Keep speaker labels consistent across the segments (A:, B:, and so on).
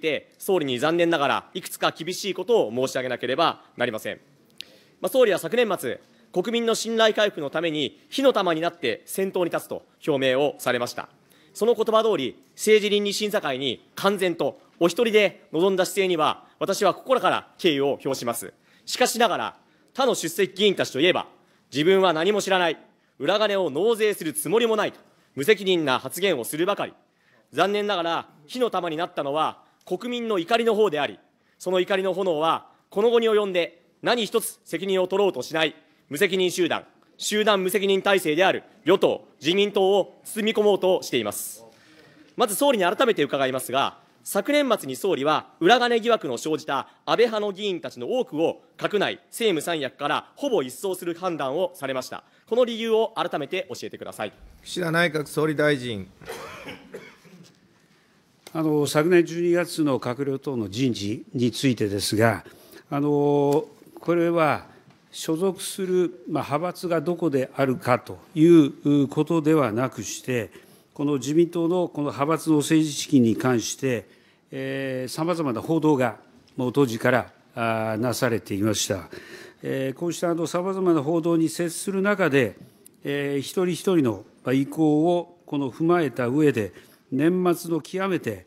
A: て、総理に残念ながら、いくつか厳しいことを申し上げなければなりません。まあ、総理は昨年末、国民の信頼回復のために、火の玉になって先頭に立つと表明をされました。その言葉通り、政治倫理審査会に完全とお一人で臨んだ姿勢には、私は心から敬意を表します。しかしながら、他の出席議員たちといえば、自分は何も知らない、裏金を納税するつもりもないと、無責任な発言をするばかり、残念ながら、火の玉になったのは、国民の怒りの方であり、その怒りの炎は、この後に及んで何一つ責任を取ろうとしない無責任集団、集団無責任体制である与党、自民党を包み込もうとしています。まず総理に改めて伺いますが、昨年末に総理は裏金疑惑の生じた安倍派の議員たちの多くを閣内政務三役からほぼ一掃する判断をされました。この理由を改めて教えてください。岸田
B: 内閣総理大臣。あの昨年12月の閣僚等の人事についてですが、あのこれは所属するまあ、派閥がどこであるかということではなくして、この自民党のこの派閥の政治資金に関して、さまざまな報道がもう当時からあなされていました。えこうしたさまざまな報道に接する中で、え一人一人の意向をこの踏まえた上で、年末の極めて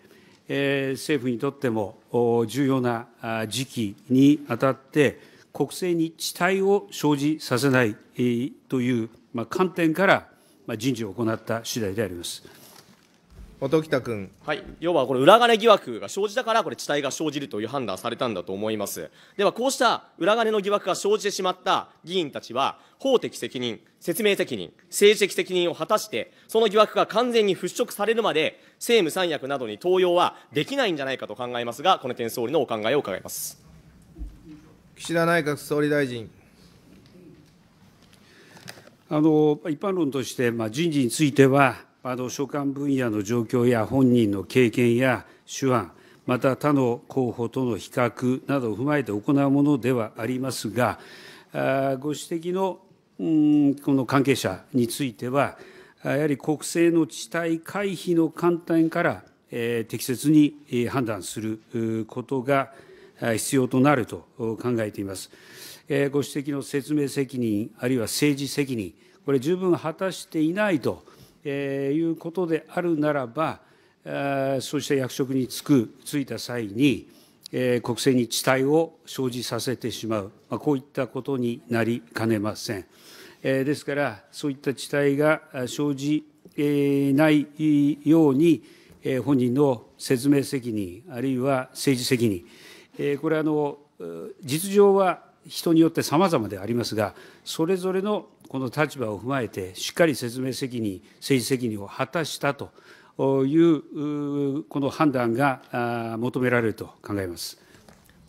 B: 政府にとっても重要な時期にあたって、国政に遅滞を生じさせないという観点から、人事を行ったしだいであります。
A: 音喜君、はい、要はこの裏金疑惑が生じたからこれ地帯が生じるという判断されたんだと思いますではこうした裏金の疑惑が生じてしまった議員たちは法的責任説明責任政治的責任を果たしてその疑惑が完全に払拭されるまで政務三役などに登用はできないんじゃないかと考えますがこの点総理のお考えを伺います
C: 岸田内閣総理大臣
B: あの一般論として、まあ、人事については所管分野の状況や本人の経験や手腕、また他の候補との比較などを踏まえて行うものではありますが、ご指摘のこの関係者については、やはり国政の地帯回避の観点から、適切に判断することが必要となると考えています。ご指摘の説明責任、あるいは政治責任、これ、十分果たしていないと。いうことであるならば、そうした役職に就く、就いた際に、国政に遅滞を生じさせてしまう、こういったことになりかねません。ですから、そういった遅滞が生じないように、本人の説明責任、あるいは政治責任、これあの、実情は人によって様々でありますが、それぞれのこの立場を踏まえて、しっかり説明責任、政治責任を果たしたという、この判断が求められると考えます。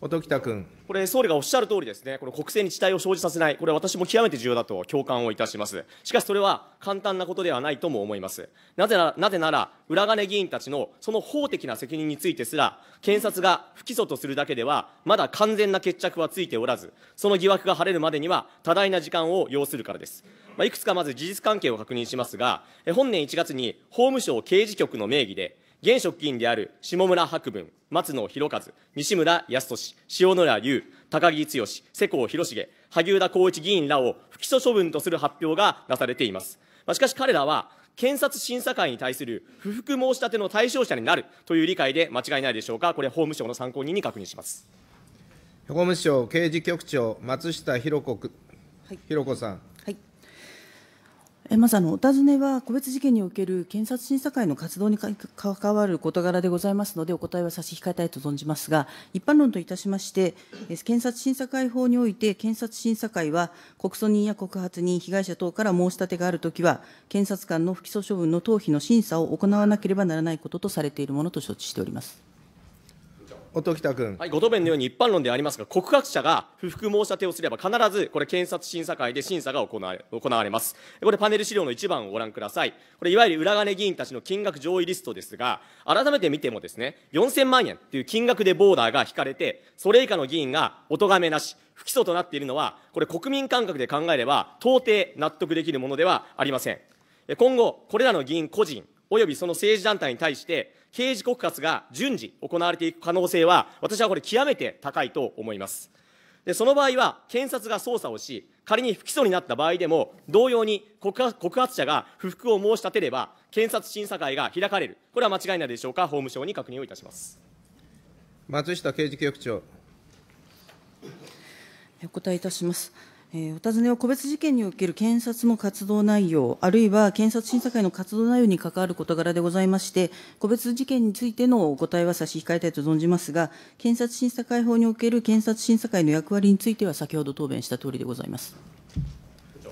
B: 音喜多君。
A: これ、総理がおっしゃる通りですね、この国政に遅滞を生じさせない、これ、私も極めて重要だと共感をいたします。しかし、それは簡単なことではないとも思います。なぜなら、なぜなら裏金議員たちのその法的な責任についてすら、検察が不起訴とするだけでは、まだ完全な決着はついておらず、その疑惑が晴れるまでには、多大な時間を要するからです。まあ、いくつかまず事実関係を確認しますが、本年1月に法務省刑事局の名義で、現職議員である下村博文、松野博一、西村康稔、塩野良優、高木剛、世耕弘成、萩生田光一議員らを不起訴処分とする発表がなされています。しかし彼らは、検察審査会に対する不服申し立ての対象者になるという理解で間違いないでしょうか、これ、法務省の参考人に確認します
C: 法務省刑事局長、松下博子,、はい、博子さん。
D: えまずあのお尋ねは個別事件における検察審査会の活動に関わる事柄でございますのでお答えは差し控えたいと存じますが一般論といたしまして検察審査会法において検察審査会は告訴人や告発人被害者等から申し立てがあるときは検察官の不起訴処分の頭皮の審査を行わなければならないこととされているものと承知しております。音喜多君、は
A: い、ご答弁のように一般論でありますが、告発者が不服申し立てをすれば、必ずこれ、検察審査会で審査が行われ行われます。これ、パネル資料の1番をご覧ください。これ、いわゆる裏金議員たちの金額上位リストですが、改めて見てもですね、4000万円という金額でボーダーが引かれて、それ以下の議員がお咎めなし、不起訴となっているのは、これ、国民感覚で考えれば、到底納得できるものではありません。今後、これらの議員個人、およびその政治団体に対して、刑事告発が順次行われていく可能性は、私はこれ、極めて高いと思います。でその場合は、検察が捜査をし、仮に不起訴になった場合でも、同様に告発者が不服を申し立てれば、検察審査会が開かれる、これは間違いないでしょうか、法務省に確認をいたします
C: 松下刑事局長。
D: お答えいたします。お尋ねは個別事件における検察の活動内容、あるいは検察審査会の活動内容に関わる事柄でございまして、個別事件についてのお答えは差し控えたいと存じますが、検察審査会法における検察審査会の役割については、先ほど答弁したとおりでございます。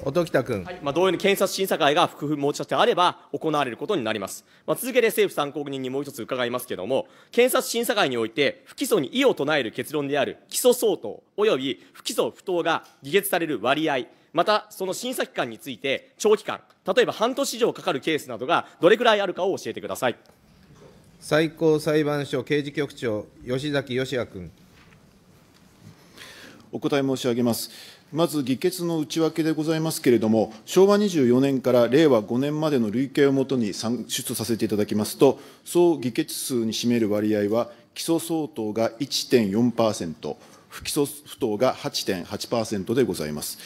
D: 音喜多
A: 君、はい、まあ、同様に検察審査会が不服申し立てあれば行われることになります、まあ、続けて政府参考人にもう一つ伺いますけれども検察審査会において不起訴に異を唱える結論である起訴相当および不起訴不当が議決される割合またその審査期間について長期間例えば半年以上かかるケースなどがどれくらいあるかを教えてください
C: 最高裁判所刑事局長吉崎義也君
E: お答え申し上げますまず議決の内訳でございますけれども、昭和24年から令和5年までの累計をもとに算出させていただきますと、総議決数に占める割合は、基礎相当が1.4%、不起訴不当が8.8%でございます。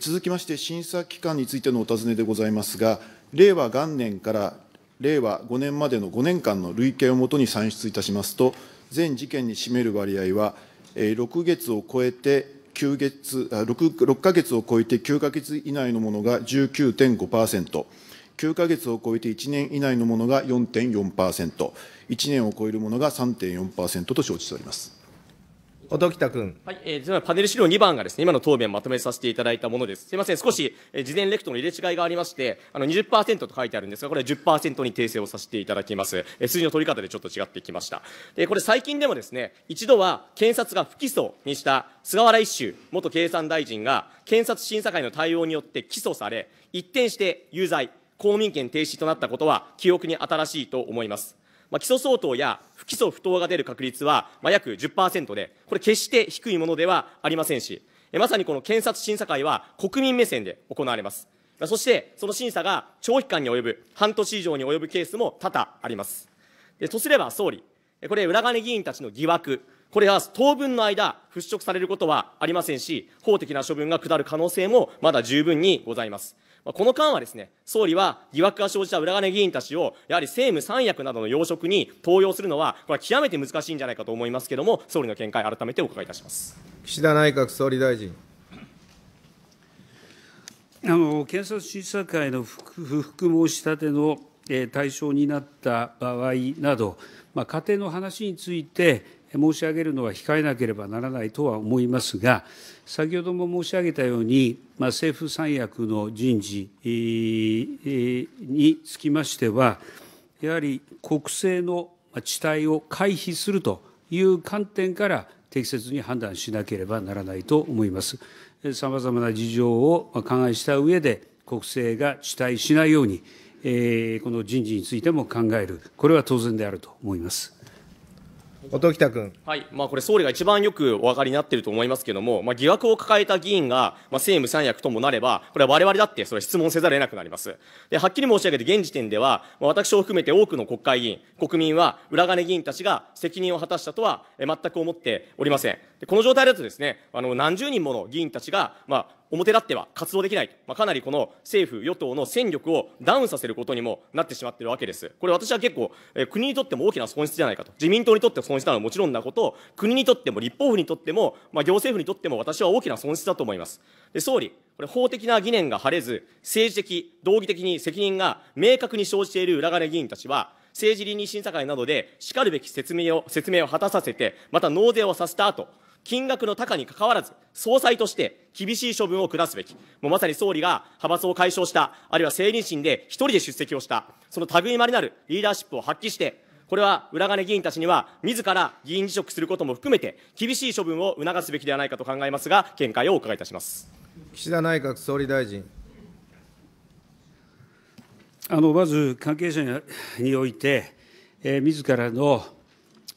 E: 続きまして、審査期間についてのお尋ねでございますが、令和元年から令和5年までの5年間の累計をもとに算出いたしますと、全事件に占める割合は、6月を超えて9月6、6ヶ月を超えて9ヶ月以内のものが19.5%、9ヶ月を超えて1年以内のものが4.4%、1年を超えるものが3.4%と承知しております。音喜多君。
A: はい、えー、パネル資料2番がですね、今の答弁まとめさせていただいたものです。すみません、少し、えー、事前レクトの入れ違いがありまして、あの20%と書いてあるんですが、これは10%に訂正をさせていただきます。えー、数字の取り方でちょっと違ってきました。で、これ最近でもですね、一度は検察が不起訴にした菅原一秀元経産大臣が、検察審査会の対応によって起訴され、一転して有罪、公民権停止となったことは記憶に新しいと思います。まあ、相当や不起訴不当が出る確率は、まあ、約10%で、これ決して低いものではありませんし、まさにこの検察審査会は国民目線で行われます。そして、その審査が長期間に及ぶ、半年以上に及ぶケースも多々あります。でとすれば総理、これ、裏金議員たちの疑惑、これは当分の間、払拭されることはありませんし、法的な処分が下る可能性もまだ十分にございます。まあ、この間はですね、総理は疑惑が生じた裏金議員たちを、やはり政務三役などの要職に登用するのは、これは極めて難しいんじゃないかと思いますけれども、総理の見解、改めてお伺いいたします
B: 岸田内閣総理大臣。あの検察審査会の不服 申し立ての対象になった場合など、まあ、家庭の話について、申し上げるのは控えなければならないとは思いますが、先ほども申し上げたように、まあ、政府三役の人事につきましては、やはり国政の地帯を回避するという観点から、適切に判断しなければならないと思います。さまざまな事情を勘案した上で、国政が遅滞しないように、えこの人事についても考える、これは当然であると思います。音喜多
A: 君。はい、まあ、これ、総理が一番よくお分かりになっていると思いますけれども、まあ、疑惑を抱えた議員が、まあ、政務三役ともなれば、これはわれわれだって、それは質問せざるを得なくなります。で、はっきり申し上げて、現時点では、まあ、私を含めて多くの国会議員、国民は、裏金議員たちが責任を果たしたとは、全く思っておりません。でこの状態だとですね、あの何十人もの議員たちが、まあ、表立っては活動できない、まあ、かなりこの政府・与党の戦力をダウンさせることにもなってしまっているわけです。これ私は結構、えー、国にとっても大きな損失じゃないかと。自民党にとって損失なのはもちろんなこと国にとっても立法府にとっても、まあ、行政府にとっても私は大きな損失だと思います。で総理、これ法的な疑念が晴れず、政治的、道義的に責任が明確に生じている裏金議員たちは、政治倫理審査会などでしかるべき説明を、説明を果たさせて、また納税をさせた後、金額の高にかかわらず、総裁として厳しい処分を下すべき、もうまさに総理が派閥を解消した、あるいは政倫審で一人で出席をした、その類いまれなるリーダーシップを発揮して、これは裏金議員たちには、自ら議員辞職することも含めて、厳しい処分を促すべきではないかと考えますが、見解をお伺いいたします
B: 岸田内閣総理大臣。あのまず関係者において、えー、自らの、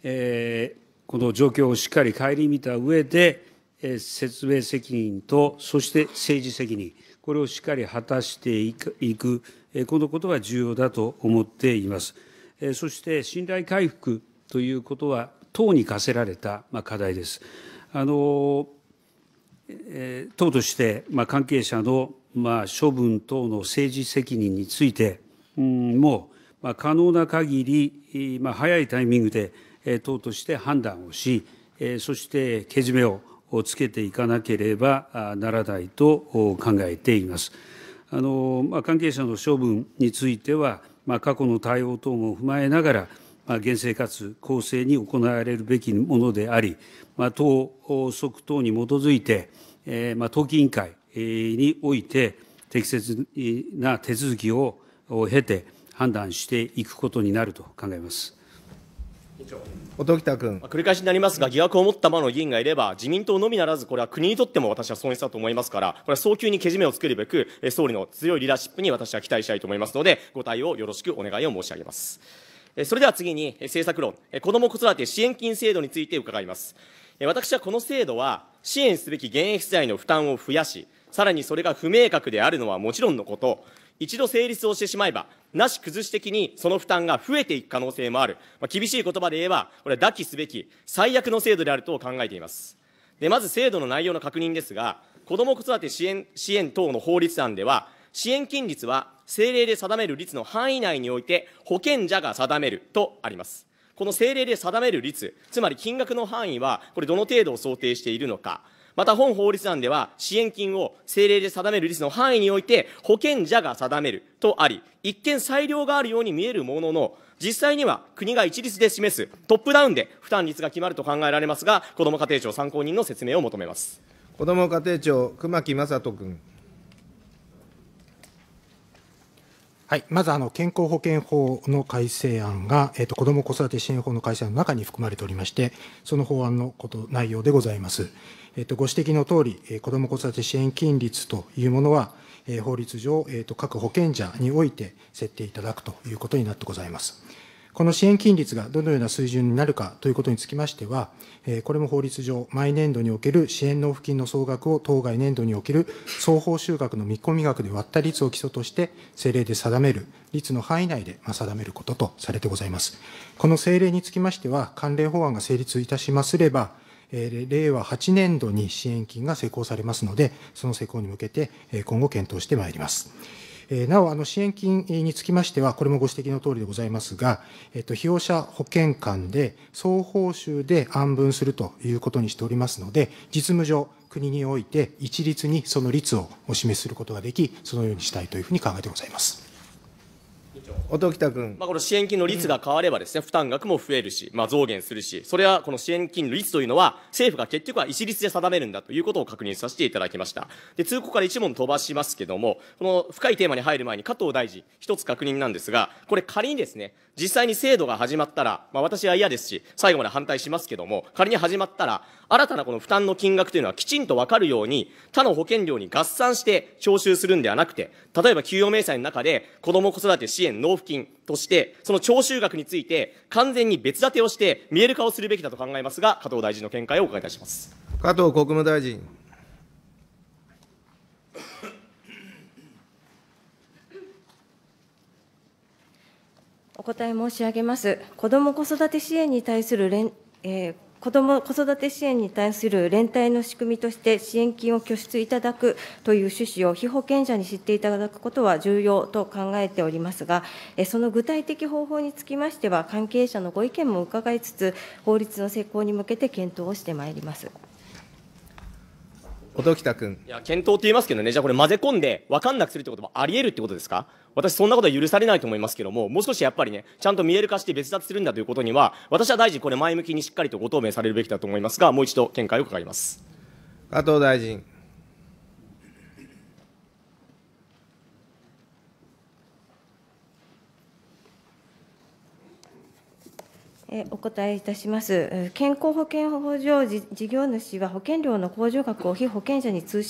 B: えー、この状況をしっかり顧みたうえで、説明責任と、そして政治責任、これをしっかり果たしていく、このことが重要だと思っています。そして信頼回復ということは、党に課せられた課題です。あの党として、ま関係者の、ま処分等の政治責任について、うん、もう、ま可能な限り、ま早いタイミングで、党として判断をし、そしてけじめをつけていかなければならないと考えています。あのまあ、関係者の処分については、まあ、過去の対応等も踏まえながら、まあ、厳正かつ公正に行われるべきものであり、まあ、党則等に基づいて、えーまあ、党紀委員会において、適切な手続きを経て判断していくことになると考えます。音喜多君繰
A: り返しになりますが、疑惑を持ったまの議員がいれば、自民党のみならず、これは国にとっても私は損失だと思いますから、これは早急にけじめをつけるべく、総理の強いリーダーシップに私は期待したいと思いますので、ご対応よろしくお願いを申し上げます。それでは次に、政策論、子ども・子育て支援金制度について伺います。私はこの制度は、支援すべき現役世代の負担を増やし、さらにそれが不明確であるのはもちろんのこと、一度成立をしてしまえば、なし崩し的にその負担が増えていく可能性もある。まあ、厳しい言葉で言えば、これは妥起すべき最悪の制度であると考えています。で、まず制度の内容の確認ですが、子ども子育て支援支援等の法律案では、支援金率は政令で定める率の範囲内において保険者が定めるとあります。この政令で定める率、つまり金額の範囲は、これどの程度を想定しているのか、また本法律案では、支援金を政令で定める率の範囲において、保険者が定めるとあり、一見裁量があるように見えるものの、実際には国が一律で示すトップダウンで負担率が決まると考えられますが、こども家庭庁参考人の説明を求めます。
C: こども家庭庁、熊木雅人君。
E: はい、まずあの健康保険法の改正案が、えー、と子ども・子育て支援法の改正案の中に含まれておりまして、その法案のこと内容でございます。ご指摘のとおり、こども・子育て支援金率というものは、法律上、各保険者において設定いただくということになってございます。この支援金率がどのような水準になるかということにつきましては、これも法律上、毎年度における支援納付金の総額を当該年度における総報酬額の見込み額で割った率を基礎として、政令で定める率の範囲内で定めることとされてございます。この政令につきましては、関連法案が成立いたしますれば、令和8年度に支援金が施行されますので、その施行に向けて今後検討してまいります。なお、支援金につきましては、これもご指摘のとおりでございますが、被用者保険間で総報酬で安分するということにしておりますので、実務上、国において一律にその率をお示しすることができ、そのようにしたいというふうに考えてございます。音喜多君。
A: まあ、この支援金の率が変わればですね、負担額も増えるし、まあ、増減するし、それはこの支援金の率というのは、政府が結局は一律で定めるんだということを確認させていただきました。で、通告から一問飛ばしますけども、この深いテーマに入る前に加藤大臣、一つ確認なんですが、これ仮にですね、実際に制度が始まったら、まあ、私は嫌ですし、最後まで反対しますけども、仮に始まったら、新たなこの負担の金額というのはきちんとわかるように、他の保険料に合算して徴収するんではなくて、例えば給与明細の中で、子ども子育て支援納付金として、その徴収額について、完全に別立てをして、見える化をするべきだと考えますが、加藤大臣の見解をお伺いいたします。
C: 加藤国務大臣。
D: お答え申し上げます。子ども子育て支援に対する連、えー子ども・子育て支援に対する連帯の仕組みとして支援金を拠出いただくという趣旨を被保険者に知っていただくことは重要と考えておりますが、その具体的方法につきましては、関係者のご意見も伺いつつ、法律の施行に向けて検討をしてまいります。
C: 音喜多君
A: いや検討って言いますけどね、じゃあこれ、混ぜ込んで分かんなくするってこともありえるってことですか、私、そんなことは許されないと思いますけども、もう少しやっぱりね、ちゃんと見える化して別立するんだということには、私は大臣、これ、前向きにしっかりとご答弁されるべきだと思いますが、もう一度、見解を伺います加藤大臣。
D: お答えいたします健康保険法上事業主は保険料の控除額を被保険者に通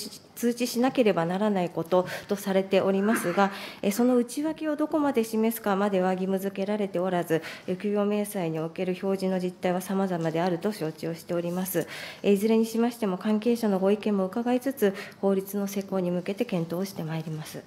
D: 知しなければならないこととされておりますがその内訳をどこまで示すかまでは義務付けられておらず給与明細における表示の実態は様々であると承知をしておりますいずれにしましても関係者のご意見も伺いつつ法律の施行に向けて検討してまいります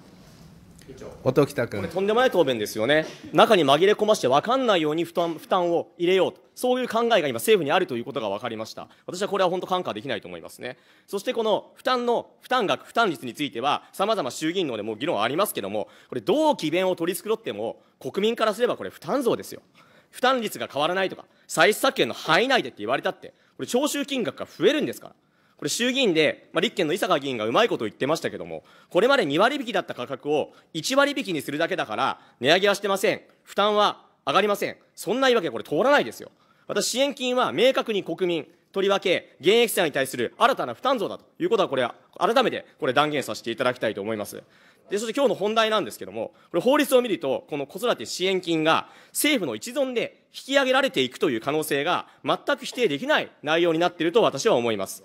A: 音喜多君これとんでもない答弁ですよね、中に紛れ込まして分かんないように負担負担を入れようと、そういう考えが今、政府にあるということが分かりました、私はこれは本当、看過できないと思いますね、そしてこの負担の負担額、負担率については、さまざま衆議院のでも議論ありますけれども、これ、どう詭弁を取り繕っても、国民からすればこれ、負担増ですよ、負担率が変わらないとか、歳出削減の範囲内でって言われたって、これ、徴収金額が増えるんですから。これ衆議院で、まあ、立憲の伊坂議員がうまいこと言ってましたけども、これまで2割引きだった価格を1割引きにするだけだから、値上げはしてません。負担は上がりません。そんな言い訳、これ通らないですよ。私、支援金は明確に国民、とりわけ現役世代に対する新たな負担増だということは、これ改めてこれ断言させていただきたいと思います。で、そして今日の本題なんですけども、これ法律を見ると、この子育て支援金が政府の一存で引き上げられていくという可能性が全く否定できない内容になっていると私は思います。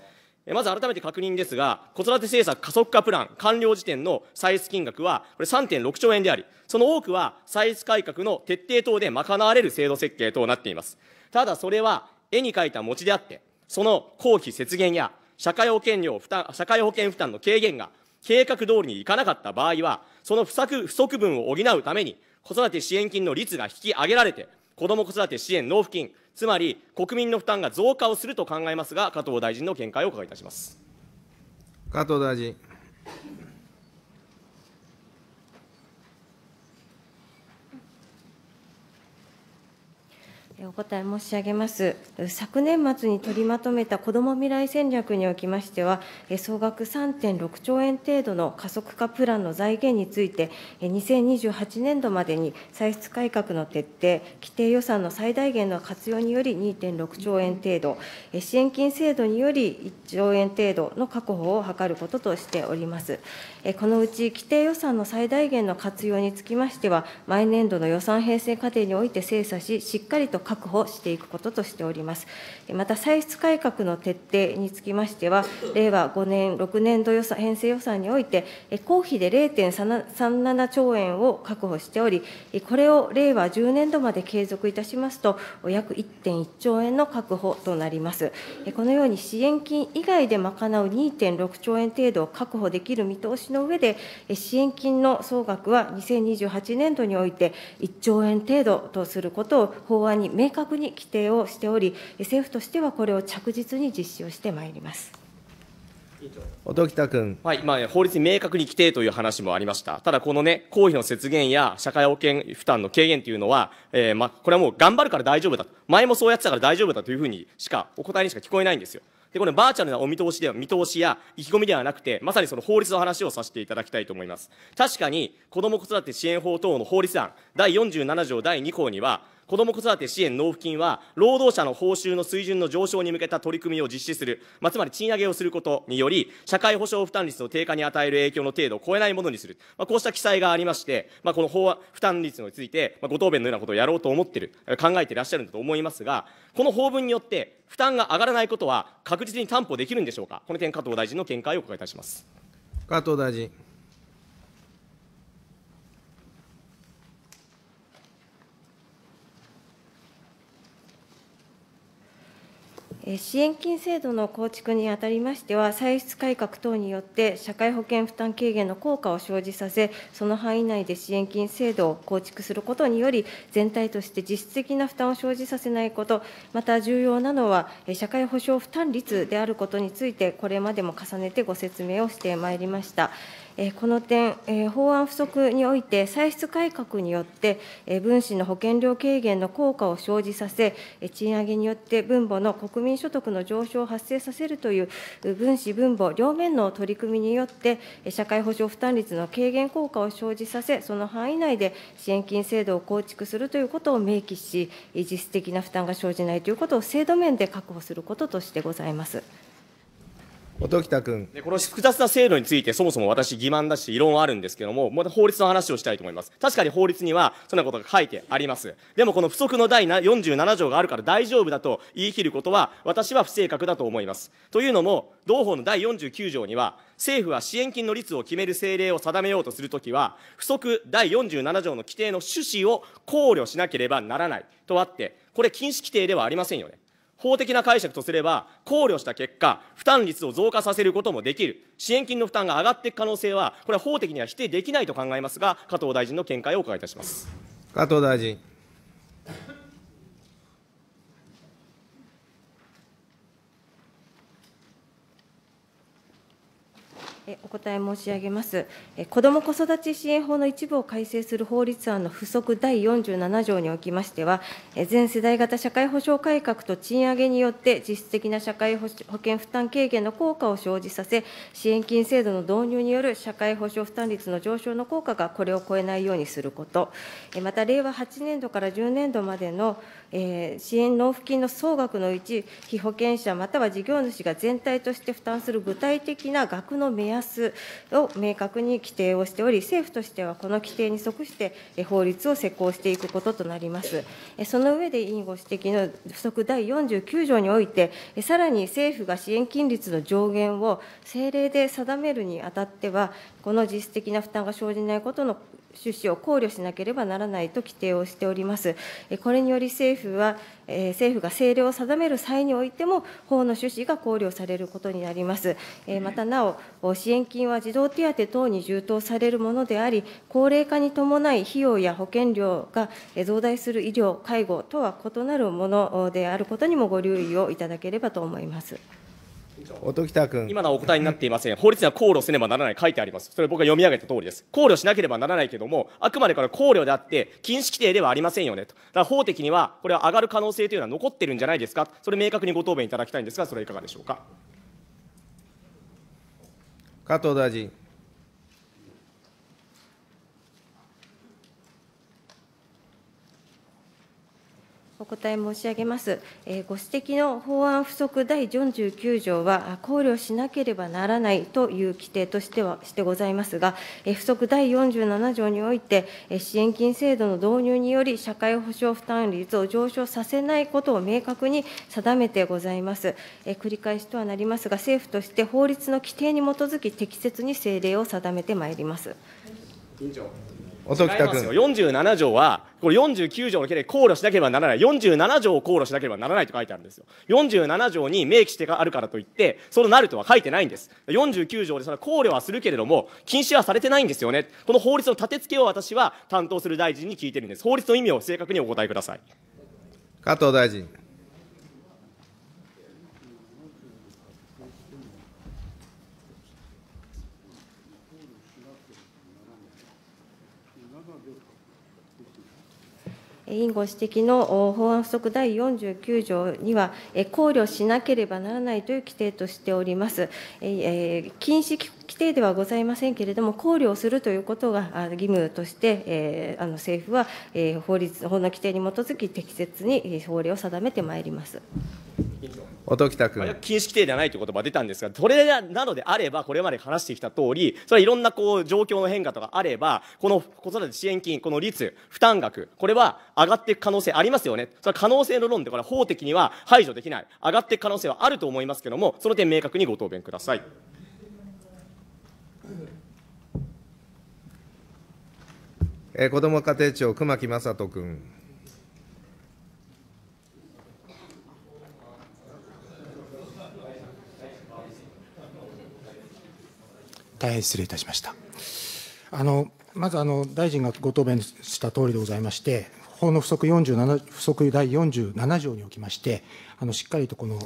A: まず改めて確認ですが、子育て政策加速化プラン完了時点の歳出金額は、これ3.6兆円であり、その多くは歳出改革の徹底等で賄われる制度設計となっています。ただそれは、絵に描いた餅であって、その公費節減や社会保険料負担、社会保険負担の軽減が計画通りにいかなかった場合は、その不足不足分を補うために、子育て支援金の率が引き上げられて、子ども子育て支援納付金、つまり国民の負担が増加をすると考えますが、加藤大臣の見解をお伺いいたします。
C: 加藤大臣。
D: お答え申し上げます。昨年末に取りまとめた子ども未来戦略におきましては、総額3.6兆円程度の加速化プランの財源について、2028年度までに歳出改革の徹底、規定予算の最大限の活用により2.6兆円程度、支援金制度により1兆円程度の確保を図ることとしております。このうち規定予算の最大限の活用につきましては、毎年度の予算編成過程において精査し、しっかりと確保していくこととしております。また、歳出改革の徹底につきましては、令和5年、6年度予算編成予算において、公費で0.37兆円を確保しており、これを令和10年度まで継続いたしますと、約1.1兆円の確保となります。このように支援金以外で賄う2.6兆円程度を確保できる見通しの上で、支援金の総額は2028年度において1兆円程度とすることを法案に明確に規定をしており、政府としてはこれを着実に実施をしてまいります。
C: 音喜多君、
A: はいまあ、法律に明確に規定という話もありました、ただこのね、公費の節減や社会保険負担の軽減というのは、えーまあ、これはもう頑張るから大丈夫だと、前もそうやってたから大丈夫だというふうにしか、お答えにしか聞こえないんですよ。で、このバーチャルなお見通しでは、見通しや意気込みではなくて、まさにその法律の話をさせていただきたいと思います。確かに、子ども子育て支援法等の法律案、第47条第2項には、子ども子育て支援納付金は、労働者の報酬の水準の上昇に向けた取り組みを実施する、まあ、つまり賃上げをすることにより、社会保障負担率の低下に与える影響の程度を超えないものにする、まあ、こうした記載がありまして、まあ、この法負担率について、まあ、ご答弁のようなことをやろうと思ってる、考えていらっしゃるんだと思いますが、この法文によって、負担が上がらないことは確実に担保できるんでしょうか、この点、加藤大臣の見解をお伺いいたします。
C: 加藤大臣。
D: 支援金制度の構築にあたりましては、歳出改革等によって、社会保険負担軽減の効果を生じさせ、その範囲内で支援金制度を構築することにより、全体として実質的な負担を生じさせないこと、また重要なのは、社会保障負担率であることについて、これまでも重ねてご説明をしてまいりました。この点、法案不足において、歳出改革によって、分子の保険料軽減の効果を生じさせ、賃上げによって分母の国民所得の上昇を発生させるという、分子分母両面の取り組みによって、社会保障負担率の軽減効果を生じさせ、その範囲内で支援金制度を構築するということを明記し、実質的な負担が生じないということを制度面で確保することとしてございます。
A: 音喜多君。この複雑な制度について、そもそも私、欺瞞だし、異論はあるんですけれども、また法律の話をしたいと思います。確かに法律には、そんなことが書いてあります。でも、この不足の第47条があるから大丈夫だと言い切ることは、私は不正確だと思います。というのも、同法の第49条には、政府は支援金の率を決める政令を定めようとするときは、不足第47条の規定の趣旨を考慮しなければならないとあって、これ禁止規定ではありませんよね。法的な解釈とすれば、考慮した結果、負担率を増加させることもできる、支援金の負担が上がっていく可能性は、これは法的には否定できないと考えますが、加藤大臣の見解をお伺いいたします
C: 加藤大臣。
D: お答え申し上げます。子ども・子育て支援法の一部を改正する法律案の付則第47条におきましては、全世代型社会保障改革と賃上げによって、実質的な社会保険負担軽減の効果を生じさせ、支援金制度の導入による社会保障負担率の上昇の効果がこれを超えないようにすること、また令和8年度から10年度までの支援納付金の総額のうち、被保険者または事業主が全体として負担する具体的な額の目安を明確に規定をしており、政府としてはこの規定に即して法律を施行していくこととなります。その上で委員ご指摘の不足第49条において、さらに政府が支援金率の上限を政令で定めるにあたっては、この実質的な負担が生じないことの趣旨を考慮しなければならないと規定をしております。これにより政府は、政府が政令を定める際においても、法の趣旨が考慮されることになります。またなお、支援金は児童手当等に充当されるものであり、高齢化に伴い費用や保険料が増大する医療、介護とは異なるものであることにもご留意をいただければと思います。
C: 音喜多
A: 君今のはお答えになっていません、法律には考慮せねばならない、書いてあります、それ僕が読み上げた通りです、考慮しなければならないけども、あくまでこれ考慮であって、禁止規定ではありませんよねと、だから法的にはこれは上がる可能性というのは残ってるんじゃないですか、それ、明確にご答弁いただきたいんですが、それはいかがでしょうか。
C: 加藤大臣
D: 答え申し上げます。ご指摘の法案不足第49条は、考慮しなければならないという規定としてはしてございますが、不則第47条において、支援金制度の導入により、社会保障負担率を上昇させないことを明確に定めてございます。繰り返しとはなりますが、政府として法律の規定に基づき、適切に政令を定めてまいります。
E: 委
A: 員長音喜多君47条はこれ49条の件で考慮しなければならない47条を考慮しなければならないと書いてあるんですよ47条に明記してあるからといってそうなるとは書いてないんです49条でそれ考慮はするけれども禁止はされてないんですよねこの法律の立て付けを私は担当する大臣に聞いてるんです法律の意味を正確にお答えください
C: 加藤大臣
D: 委員ご指摘の法案不則第49条には、考慮しなければならないという規定としております。禁止規定ではございませんけれども、考慮をするということが義務として、政府は法律、法の規定に基づき、適切に法令を定めてまいります。
C: 音喜多
A: 君。禁止規定ではないという言葉出たんですが、それなのであれば、これまで話してきた通り、それはいろんなこう状況の変化とかあれば、この子育て支援金、この率、負担額、これは上がっていく可能性ありますよね。それは可能性の論で、これは法的には排除できない。上がっていく可能性はあると思いますけれども、その点明確にご答弁ください。
C: え子ども家庭庁、熊木雅人
E: 君。大変失礼いたしました。あのまずあの大臣がご答弁したとおりでございまして、法の不足47不足第47条におきまして、あのしっかりとこの、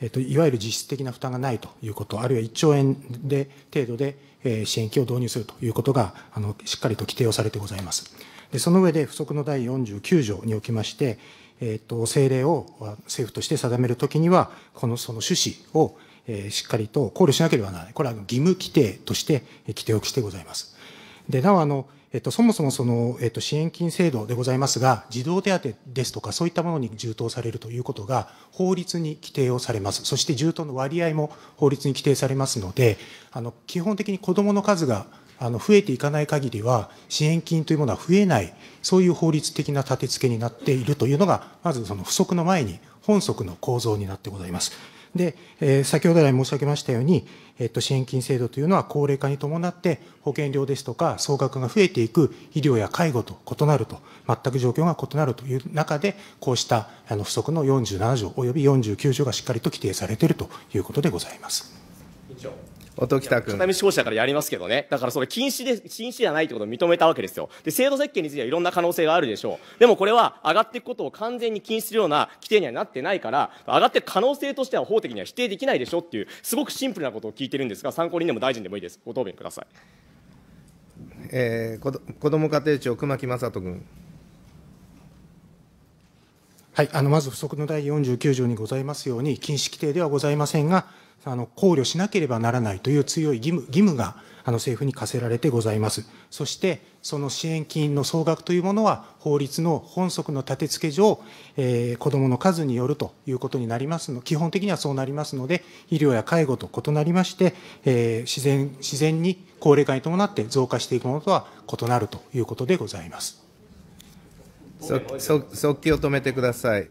E: えっと、いわゆる実質的な負担がないということ、あるいは1兆円で程度で、えー、支援金を導入するということがあのしっかりと規定をされてございます。でその上で、不足の第49条におきまして、えっと、政令を政府として定めるときには、このその趣旨をしっかりと考慮しなければならない。これは義務規定として規定をしてございます。で、なお、あの、えっと、そもそもその、えっと、支援金制度でございますが、児童手当ですとか、そういったものに充当されるということが、法律に規定をされます。そして、充当の割合も法律に規定されますので、あの、基本的に子どもの数があの増えていかない限りは、支援金というものは増えない、そういう法律的な立て付けになっているというのが、まずその不足の前に、本則の構造になってございます。で、えー、先ほど来申し上げましたように、えっと、支援金制度というのは高齢化に伴って保険料ですとか総額が増えていく医療や介護と異なると、全く状況が異なるという中で、こうしたあの不足の47条及び49条がしっかりと規定されているということでございます。
A: 音喜多君。片道校からやりますけどね。だからそれ禁止で、禁止じゃないってことを認めたわけですよ。で、制度設計についてはいろんな可能性があるでしょう。でもこれは上がっていくことを完全に禁止するような規定にはなってないから、上がっていく可能性としては法的には否定できないでしょっていう、すごくシンプルなことを聞いてるんですが、参考人でも大臣でもいいです。ご答弁ください。
C: えー、こどこども家庭庁、熊木雅人君。
E: はい、あのまず不足の第49条にございますように、禁止規定ではございませんが、あの考慮しなければならないという強い義務義務があの政府に課せられてございます。そして、その支援金の総額というものは、法律の本則の立て付け上、えー、子どもの数によるということになりますの、基本的にはそうなりますので、医療や介護と異なりまして、えー、自然自然に高齢化に伴って増加していくものとは異なるということでございます。
D: 速
B: 記を止めてください。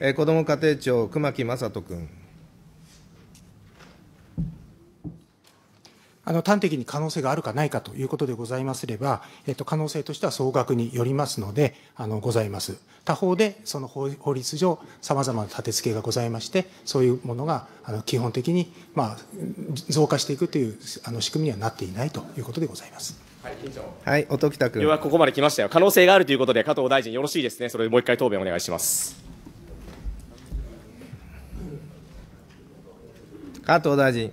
E: えー、子ども家庭庁、熊木正人君。あの端的に可能性があるかないかということでございますれば、えっと、可能性としては総額によりますので、あのございます。他方で、その法律上、さまざまな立て付けがございまして、そういうものがあの基本的に、まあ、増加していくというあの仕組みにはなっていないということでございます。はい、以上。はい、音喜多
A: 君。ここまで来ましたよ。可能性があるということで、加藤大臣、よろしいですね。それでもう一回答弁お願いします。
C: 加藤大臣。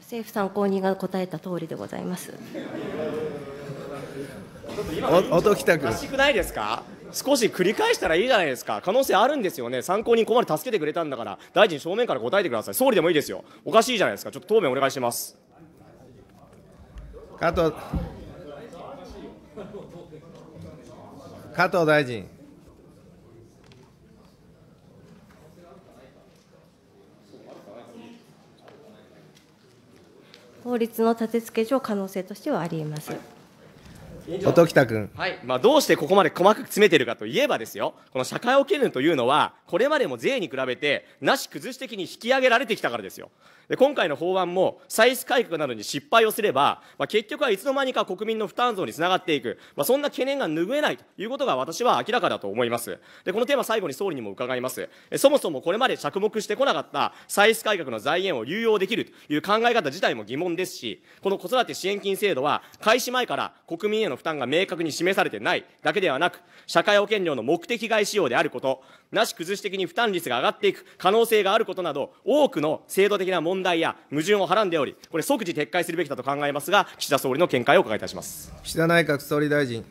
D: 政府参考人が答えた通りでございます。
A: お音きたく。しくないですか。少し繰り返したらいいじゃないですか。可能性あるんですよね。参考人ここまで助けてくれたんだから、大臣正面から答えてください。総理でもいいですよ。おかしいじゃないですか。ちょっと答弁お願いします。加藤。
C: 加
D: 藤大臣。法律の立て付け上、可能性としてはありえます。
A: 音喜多君、はいまあ、どうしてここまで細かく詰めてるかといえばですよこの社会保険料というのはこれまでも税に比べてなし崩し的に引き上げられてきたからですよで今回の法案も歳出改革などに失敗をすれば、まあ、結局はいつの間にか国民の負担増につながっていく、まあ、そんな懸念が拭えないということが私は明らかだと思いますでこのテーマ最後に総理にも伺いますそもそもこれまで着目してこなかった歳出改革の財源を流用できるという考え方自体も疑問ですしこの子育て支援金制度は開始前から国民への負担が明確に示されてないだけではなく、社会保険料の目的外使用であること、なし崩し的に負担率が上がっていく可能性があることなど、多くの制度的な問題や矛盾をはらんでおり、これ、即時撤回するべきだと考えますが、岸田総理の見解をお伺いいたします
B: 岸田内閣総理大臣。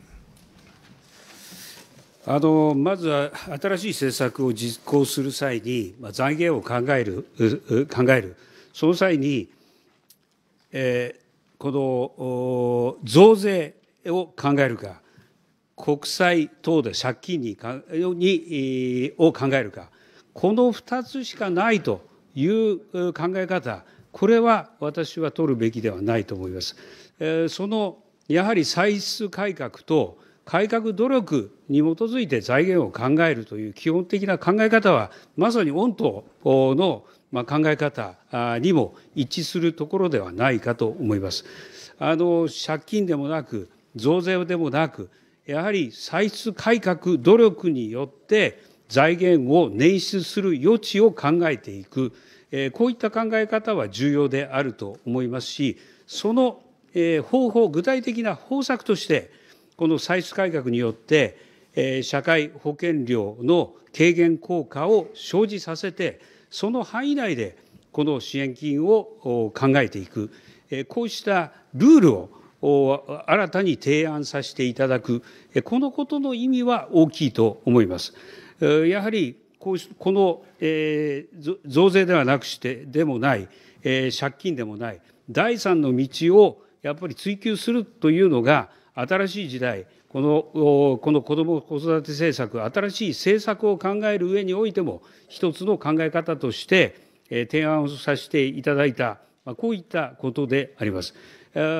B: あのまずは新しい政策を実行する際に、まあ、財源を考える、考える、その際に、えー、この増税を考えるか、国債等で借金ににを考えるか、この2つしかないという考え方、これは私は取るべきではないと思います。そのやはり歳出改革と改革努力に基づいて財源を考えるという基本的な考え方は、まさに御党の考え方にも一致するところではないかと思います。あの借金でもなく増税でもなく、やはり歳出改革努力によって、財源を捻出する余地を考えていく、こういった考え方は重要であると思いますし、その方法、具体的な方策として、この歳出改革によって、社会保険料の軽減効果を生じさせて、その範囲内でこの支援金を考えていく、こうしたルールを新たに提案させていただく、このことの意味は大きいと思います。やはりこの、えー、増税ではなくしてでもない、えー、借金でもない第三の道をやっぱり追求するというのが新しい時代このこの子ども子育て政策新しい政策を考える上においても一つの考え方として、えー、提案をさせていただいた、まあ、こういったことであります。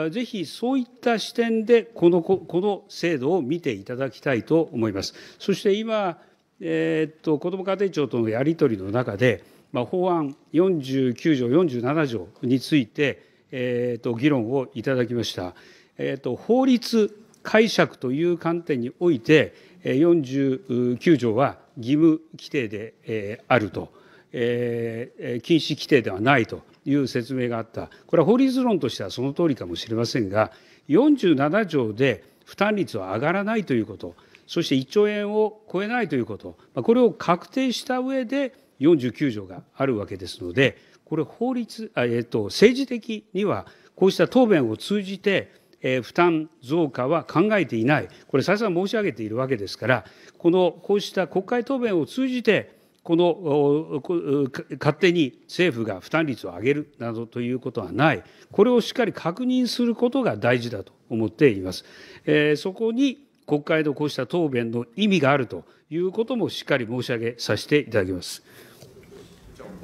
B: ぜひそういった視点でこのこの制度を見ていただきたいと思います。そして今、えー、と子ども家庭庁とのやり取りの中で、まあ、法案49条、47条について、えー、と議論をいただきました。えー、と法律解釈という観点において、49条は義務規定であると、禁止規定ではないと。いう説明があった、これは法律論としてはその通りかもしれませんが、47条で負担率は上がらないということ、そして1兆円を超えないということ、これを確定した上で49条があるわけですので、これ法律、えっと、政治的にはこうした答弁を通じて、負担増加は考えていない、これ、再三申し上げているわけですから、このこうした国会答弁を通じて、この勝手に政府が負担率を上げるなどということはない、これをしっかり確認することが大事だと思っています。そこに国会のこうした答弁の意味があるということもしっかり申し上げさせていただきます。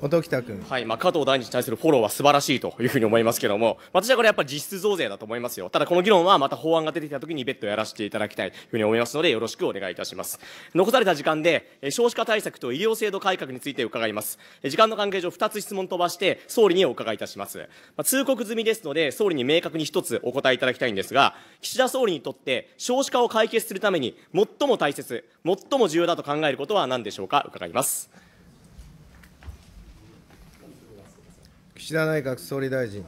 B: 音喜多君、
A: はいまあ、加藤大臣に対するフォローは素晴らしいというふうに思いますけども、私はこれやっぱり実質増税だと思いますよ、ただこの議論はまた法案が出てきたときに別途やらせていただきたいというふうに思いますので、よろしくお願いいたします。残された時間で、少子化対策と医療制度改革について伺います。時間の関係上、2つ質問飛ばして、総理にお伺いいたします。まあ、通告済みですので、総理に明確に1つお答えいただきたいんですが、岸田総理にとって、少子化を解決するために、最も大切、最も重要だと考えることは何でしょうか、伺います。
C: 岸田内閣総理大臣。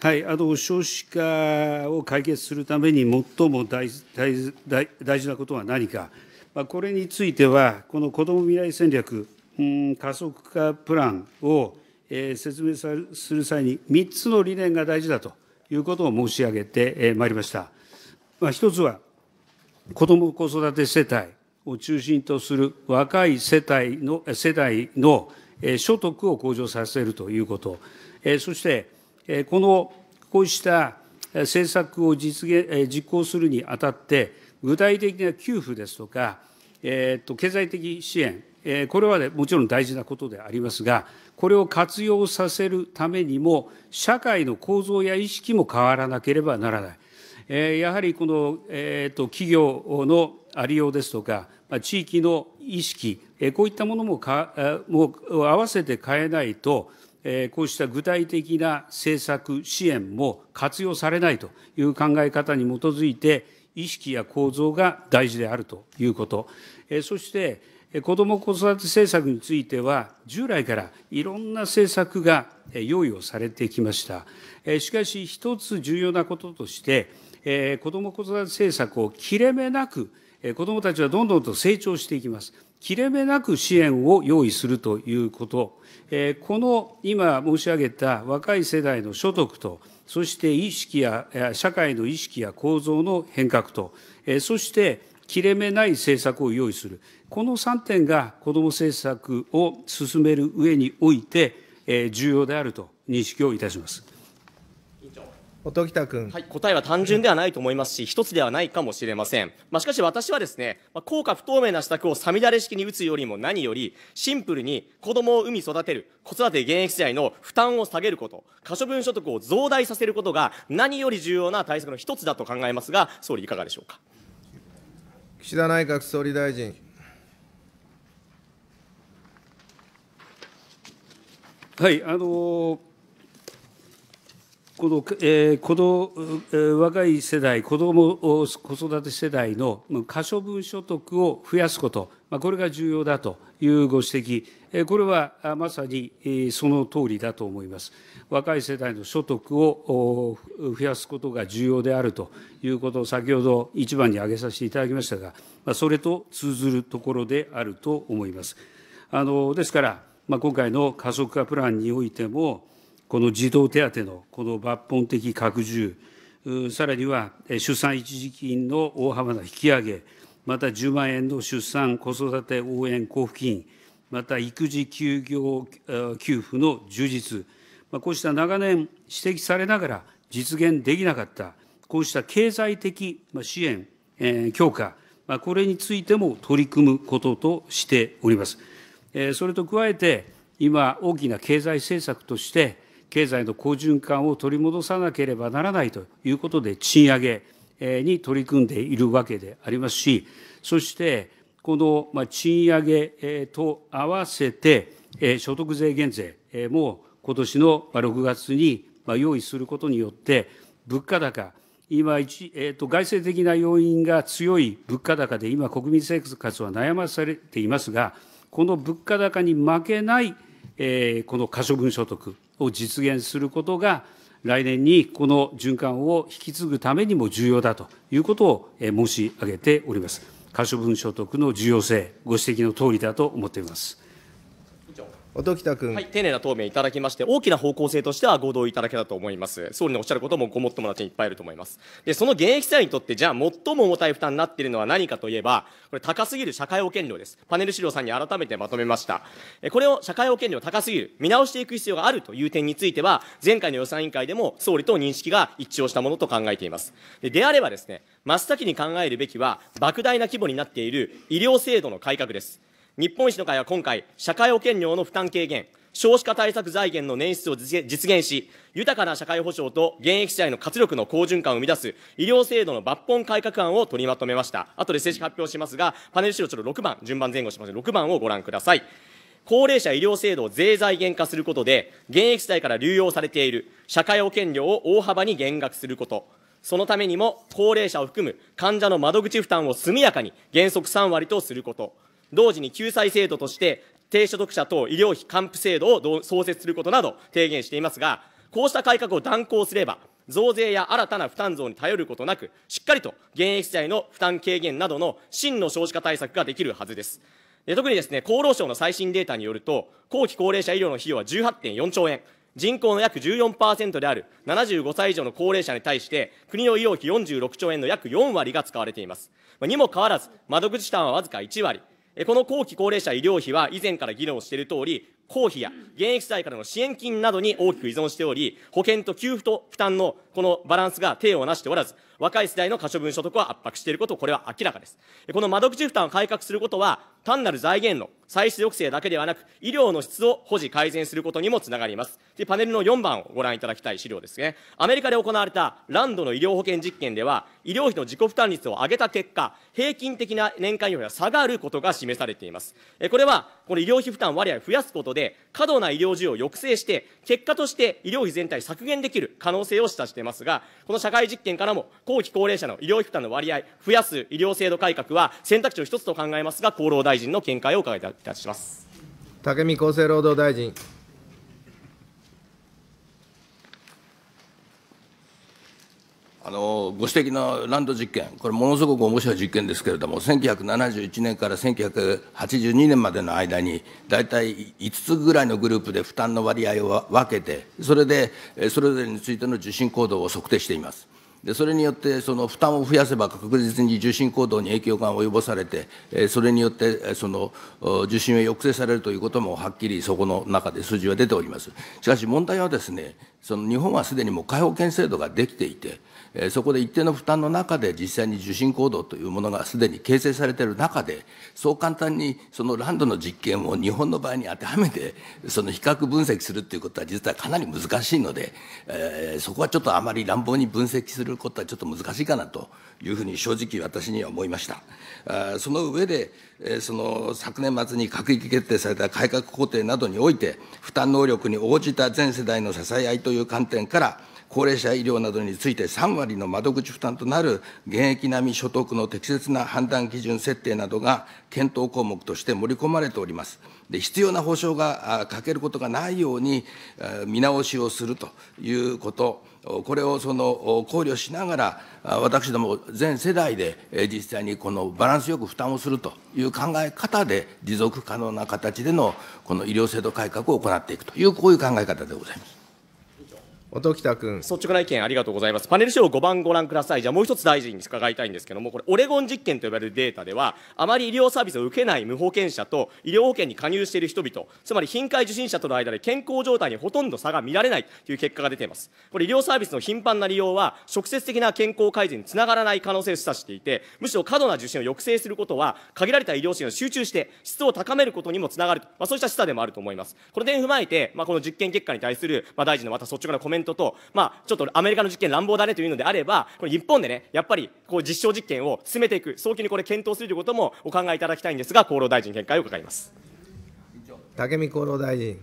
B: はい、あの少子化を解決するために最も大事なことは何か、まあ、これについては、このこども未来戦略、うん加速化プランを、えー、説明さする際に、3つの理念が大事だということを申し上げてまいりました。まあ、1つは、子ども・子育て世帯、を中心とする若い世帯の世代の所得を向上させるということ、そして、このこうした政策を実現実行するにあたって、具体的な給付ですとか、えー、と経済的支援、えこれは、ね、もちろん大事なことでありますが、これを活用させるためにも、社会の構造や意識も変わらなければならない。えやはりこの、えと企業のありようですとか、地域の意識、こういったものも合わせて変えないと、こうした具体的な政策、支援も活用されないという考え方に基づいて、意識や構造が大事であるということ、そして子ども・子育て政策については、従来からいろんな政策が用意をされてきました。しかし、一つ重要なこととして、子ども・子育て政策を切れ目なく子どもたちはどんどんと成長していきます。切れ目なく支援を用意するということ、この今申し上げた若い世代の所得と、そして意識や、社会の意識や構造の変革と、そして切れ目ない政策を用意する、この3点が子ども政策を進める上において、重要であると認識をいたします。
A: 音喜多君、はい、答えは単純ではないと思いますし、一つではないかもしれません、まあ、しかし私はですね、まあ、効果不透明な施策をさみだれ式に打つよりも何より、シンプルに子どもを産み育てる、子育て現役世代の負担を下げること、可処分所得を増大させることが、何より重要な対策の一つだと考えますが、総理、いかがでしょうか。岸
C: 田内閣総理大臣。
B: はいあのーこの、えー、この、えー、若い世代、子ども子育て世代の可処分所得を増やすこと、まあ、これが重要だというご指摘、えー、これはまさに、えー、その通りだと思います。若い世代の所得を増やすことが重要であるということを先ほど一番に挙げさせていただきましたが、まあ、それと通ずるところであると思います。あのですから、まあ、今回の加速化プランにおいても、この児童手当のこの抜本的拡充、さらには出産一時金の大幅な引き上げ、また10万円の出産・子育て応援交付金、また育児休業給付の充実、こうした長年指摘されながら実現できなかった、こうした経済的支援、強化、これについても取り組むこととしております。それと加えて、今、大きな経済政策として、経済の好循環を取り戻さなければならないということで、賃上げに取り組んでいるわけでありますし、そして、この賃上げと合わせて、所得税減税も今年の6月に用意することによって、物価高、今、えーと、外政的な要因が強い物価高で、今、国民生活は悩まされていますが、この物価高に負けない、えー、この可処分所得を実現することが、来年にこの循環を引き継ぐためにも重要だということを申し上げております。可処分所得の重要性、ご指摘のとおりだと思っています。
A: 音喜多君、はい、丁寧な答弁いただきまして、大きな方向性としてはご同意いただけたと思います。総理のおっしゃることもごもっともな点いっぱいあると思います。で、その現役世代にとって、じゃあ最も重たい負担になっているのは何かといえば、これ高すぎる社会保険料です。パネル資料さんに改めてまとめました。これを社会保険料高すぎる、見直していく必要があるという点については、前回の予算委員会でも総理と認識が一致をしたものと考えています。でであればですね、真っ先に考えるべきは、莫大な規模になっている医療制度の改革です。日本維新の会は今回、社会保険料の負担軽減、少子化対策財源の捻出を実現し、豊かな社会保障と現役世代の活力の好循環を生み出す医療制度の抜本改革案を取りまとめました。後で正式発表しますが、パネル資料ちょっと6番、順番前後しますので、6番をご覧ください。高齢者医療制度を税財源化することで、現役世代から流用されている社会保険料を大幅に減額すること、そのためにも高齢者を含む患者の窓口負担を速やかに原則3割とすること、同時に救済制度として、低所得者等医療費還付制度を創設することなど提言していますが、こうした改革を断行すれば、増税や新たな負担増に頼ることなく、しっかりと現役時代の負担軽減などの真の少子化対策ができるはずです。で特にですね、厚労省の最新データによると、後期高齢者医療の費用は18.4兆円、人口の約14%である75歳以上の高齢者に対して、国の医療費46兆円の約4割が使われています。にもかかわらず、窓口負担はわずか1割、この後期高齢者医療費は以前から議論しているとおり、公費や現役世代からの支援金などに大きく依存しており、保険と給付と負担のこのバランスが手をなしておらず、若い世代の可処分所得を圧迫していること、これは明らかです。この窓口負担を改革することは、単なる財源の歳出抑制だけではなく、医療の質を保持改善することにもつながります。で、パネルの4番をご覧いただきたい資料ですね。アメリカで行われたランドの医療保険実験では、医療費の自己負担率を上げた結果、平均的な年間予療が下がることが示されています。これは、この医療費負担割合を増やすことで、過度な医療需要を抑制して、結果として医療費全体削減できる可能性を示唆していますが、この社会実験からも、後期高齢者の医療費負担の割合、増やす医療制度改革は選択肢の一つと考えますが、厚労大臣の見解を伺いいたします。
C: 武見厚生労働大臣。
F: あのご指摘のランド実験、これ、ものすごく面白い実験ですけれども、1971年から1982年までの間に、大体5つぐらいのグループで負担の割合を分けて、それでそれぞれについての受信行動を測定しています。でそれによってその負担を増やせば確実に受信行動に影響が及ぼされてそれによってその受信を抑制されるということもはっきりそこの中で数字は出ておりますしかし問題はですねその日本はすでにもう介護保険制度ができていてそこで一定の負担の中で実際に受信行動というものがすでに形成されている中で、そう簡単にそのランドの実験を日本の場合に当てはめて、その比較分析するということは実はかなり難しいので、えー、そこはちょっとあまり乱暴に分析することはちょっと難しいかなというふうに正直私には思いました。あその上で、えその昨年末に閣議決定された改革工程などにおいて、負担能力に応じた全世代の支え合いという観点から、高齢者医療などについて3割の窓口負担となる現役並み所得の適切な判断基準設定などが検討項目として盛り込まれております。で必要な保障が欠けることがないように見直しをするということ、これをその考慮しながら、私ども全世代で実際にこのバランスよく負担をするという考え方で、持続可能な形でのこの医療制度改革を行っていくという、こういう考え方でございます。
A: 音喜多君率直な意見ありがとうございますパネル資料5番ご覧くださいじゃあもう一つ大臣に伺いたいんですけどもこれオレゴン実験と呼ばれるデータではあまり医療サービスを受けない無保険者と医療保険に加入している人々つまり頻回受診者との間で健康状態にほとんど差が見られないという結果が出ていますこれ医療サービスの頻繁な利用は直接的な健康改善につながらない可能性を示唆していてむしろ過度な受診を抑制することは限られた医療資源を集中して質を高めることにもつながると、まあ、そうした示唆でもあると思いますこの点踏まえて、まあ、この実験結果に対する、まあ、大臣のまた率直なコメントントと、まあ、ちょっとアメリカの実験乱暴だねというのであれば、これ日本でね、やっぱりこう実証実験を進めていく、早急にこれ検討するということもお考えいただきたいんですが、厚労大臣、見解を伺います。
C: 武見厚労大臣。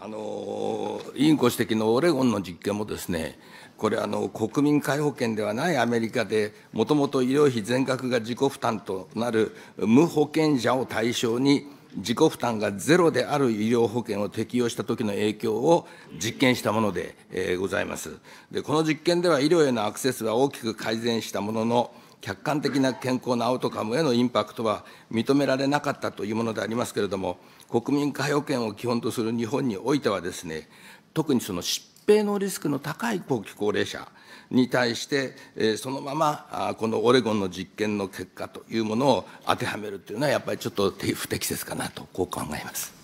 F: あの委員ご指摘のオレゴンの実験もですねこれあの、国民皆保険ではないアメリカで、もともと医療費全額が自己負担となる無保険者を対象に、自己負担がゼロである医療保険を適用したときの影響を実験したもので、えー、ございますで。この実験では医療へのアクセスは大きく改善したものの、客観的な健康なアウトカムへのインパクトは認められなかったというものでありますけれども、国民皆保険を基本とする日本においてはですね、特にその疾病のリスクの高い後期高齢者に対して、えそのままこのオレゴンの実験の結果というものを当てはめるというのは、やっぱりちょっと不適切かなと、こう考え
A: ます。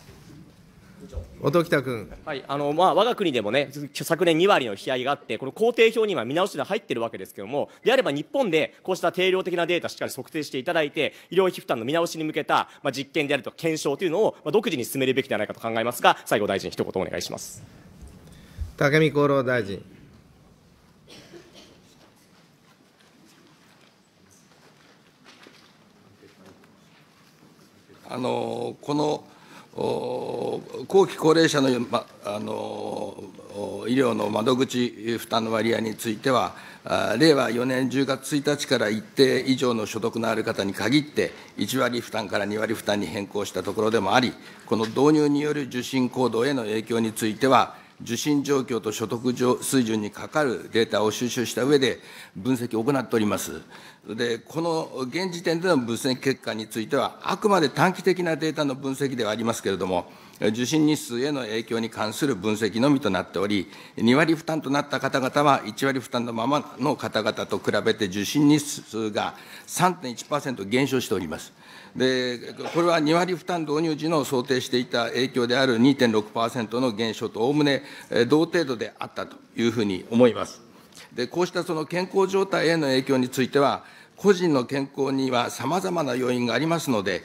A: 元北君、はいあのまあ、我が国でも、ね、昨年2割の引きがあって、この工程表には見直しで入ってるわけですけれども、であれば日本でこうした定量的なデータしっかり測定していただいて、医療費負担の見直しに向けた、まあ、実験であるとか検証というのを、まあ、独自に進めるべきではないかと考えますが、最後、大臣、一言お願いします。
C: 武見厚労大臣。
F: あのこの後期高齢者の,、ま、あの医療の窓口負担の割合については、令和4年10月1日から一定以上の所得のある方に限って、1割負担から2割負担に変更したところでもあり、この導入による受診行動への影響については、受信状況と所得水準にかかるデータを収集した上で、分析を行っております。で、この現時点での分析結果については、あくまで短期的なデータの分析ではありますけれども、受診日数への影響に関する分析のみとなっており、2割負担となった方々は、1割負担のままの方々と比べて、受診日数が3.1%減少しております。でこれは2割負担導入時の想定していた影響である2.6%の減少とおおむね同程度であったというふうに思います。でこうしたその健康状態への影響については、個人の健康にはさまざまな要因がありますので、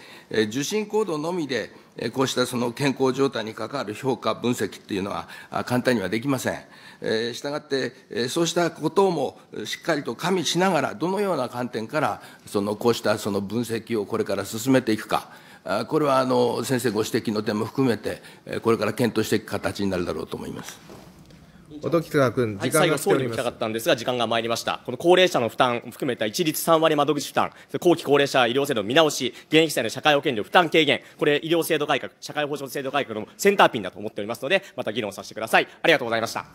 F: 受診行動のみで、こうしたその健康状態に関わる評価、分析というのは簡単にはできません。えしたがって、えそうしたこともしっかりと加味しながら、どのような観点からそのこうしたその分析をこれから進めていくか、これはあの先生ご指摘の点も含めて、これから検討していく形になるだろうと思います。
C: 音木君、時間が、はい、最後、総理に来たかっ
A: たんですが、時間が参りました。この高齢者の負担を含めた一律3割窓口負担、後期高齢者医療制度見直し、現役世代の社会保険料負担軽減、これ、医療制度改革、社会保障制度改革のセンターピンだと思っておりますので、また議論させてください。ありがとうございました。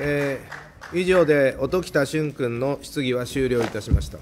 C: えー、以上で音喜多俊君の質疑は終了いたしました。